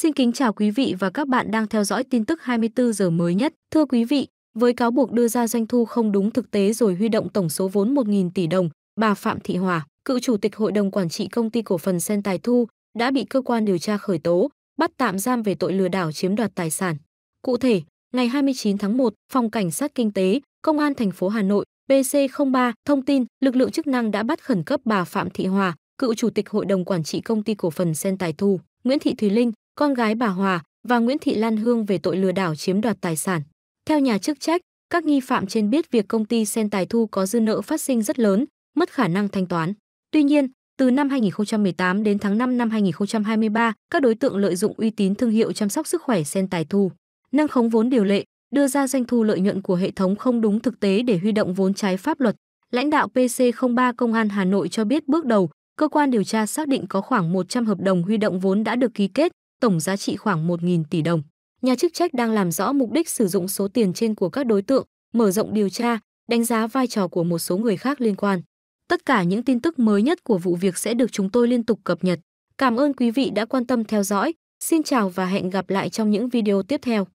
Xin kính chào quý vị và các bạn đang theo dõi tin tức 24 giờ mới nhất. Thưa quý vị, với cáo buộc đưa ra doanh thu không đúng thực tế rồi huy động tổng số vốn 1.000 tỷ đồng, bà Phạm Thị Hòa, cựu chủ tịch hội đồng quản trị công ty cổ phần Sen Tài Thu, đã bị cơ quan điều tra khởi tố, bắt tạm giam về tội lừa đảo chiếm đoạt tài sản. Cụ thể, ngày 29 tháng 1, Phòng Cảnh sát Kinh tế, Công an thành phố Hà Nội, PC03 thông tin lực lượng chức năng đã bắt khẩn cấp bà Phạm Thị Hòa, cựu chủ tịch hội đồng quản trị công ty cổ phần Sen Tài Thu, Nguyễn Thị Thùy Linh, con gái bà Hòa và Nguyễn Thị Lan Hương về tội lừa đảo chiếm đoạt tài sản. Theo nhà chức trách, các nghi phạm trên biết việc công ty Sen Tài Thu có dư nợ phát sinh rất lớn, mất khả năng thanh toán. Tuy nhiên, từ năm 2018 đến tháng 5 năm 2023, các đối tượng lợi dụng uy tín thương hiệu chăm sóc sức khỏe Sen Tài Thu, nâng khống vốn điều lệ, đưa ra doanh thu lợi nhuận của hệ thống không đúng thực tế để huy động vốn trái pháp luật. Lãnh đạo PC03 Công an Hà Nội cho biết bước đầu, cơ quan điều tra xác định có khoảng 100 hợp đồng huy động vốn đã được ký kết, tổng giá trị khoảng 1.000 tỷ đồng. Nhà chức trách đang làm rõ mục đích sử dụng số tiền trên của các đối tượng, mở rộng điều tra, đánh giá vai trò của một số người khác liên quan. Tất cả những tin tức mới nhất của vụ việc sẽ được chúng tôi liên tục cập nhật. Cảm ơn quý vị đã quan tâm theo dõi. Xin chào và hẹn gặp lại trong những video tiếp theo.